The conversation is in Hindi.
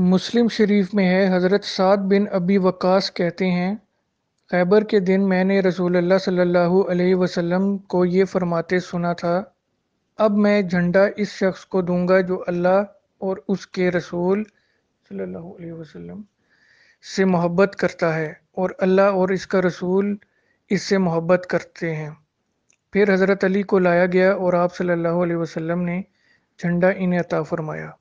मुस्लिम शरीफ में है हज़रत साद बिन अबी वक़ास कहते हैं खैबर के दिन मैंने रसूलुल्लाह सल्लल्लाहु अलैहि वसल्लम को ये फरमाते सुना था अब मैं झंडा इस शख्स को दूंगा जो अल्लाह और उसके रसूल सल्लल्लाहु अलैहि वसल्लम से मोहब्बत करता है और अल्लाह और इसका रसूल इससे मोहब्बत करते हैं फिर हज़रत अली को लाया गया और आप सल्लल्लाहु अलैहि वसल्लम ने झंडा इन्हें अता फरमाया